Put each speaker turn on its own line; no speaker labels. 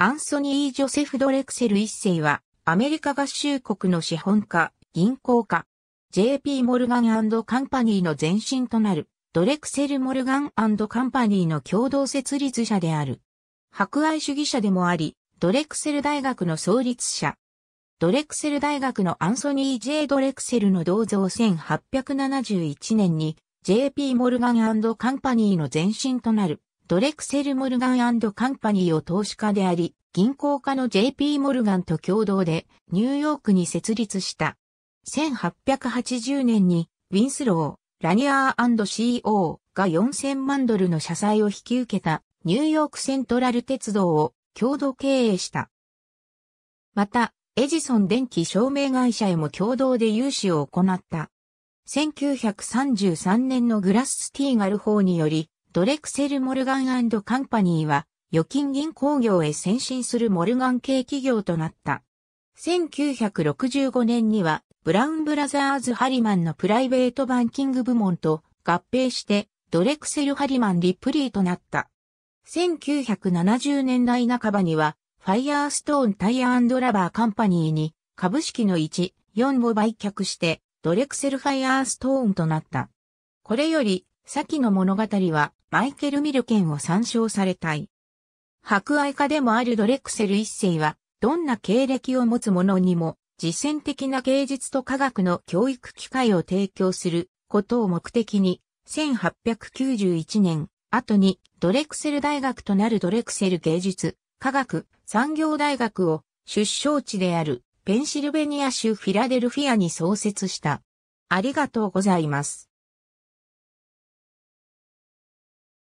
アンソニー・ジョセフ・ドレクセル一世は、アメリカ合衆国の資本家、銀行家、JP モルガンカンパニーの前身となる、ドレクセル・モルガンカンパニーの共同設立者である。博愛主義者でもあり、ドレクセル大学の創立者。ドレクセル大学のアンソニー・ J・ ドレクセルの銅像1871年に、JP モルガンカンパニーの前身となる、ドレクセル・モルガンカンパニーを投資家であり、銀行家の JP モルガンと共同でニューヨークに設立した。1880年にウィンスロー、ラニアー &CO が4000万ドルの社債を引き受けたニューヨークセントラル鉄道を共同経営した。また、エジソン電気証明会社へも共同で融資を行った。1933年のグラス・スティーガル法により、ドレクセル・モルガンカンパニーは、預金銀行業へ先進するモルガン系企業となった。1965年には、ブラウンブラザーズ・ハリマンのプライベートバンキング部門と合併して、ドレクセル・ハリマン・リップリーとなった。1970年代半ばには、ファイアーストーン・タイヤラバー・カンパニーに、株式の1、4を売却して、ドレクセル・ファイアーストーンとなった。これより、先の物語は、マイケル・ミルケンを参照されたい。博愛家でもあるドレクセル一世は、どんな経歴を持つ者にも、実践的な芸術と科学の教育機会を提供することを目的に、1891年、後にドレクセル大学となるドレクセル芸術、科学、産業大学を出生地であるペンシルベニア州フィラデルフィアに創設した。ありがとうございます。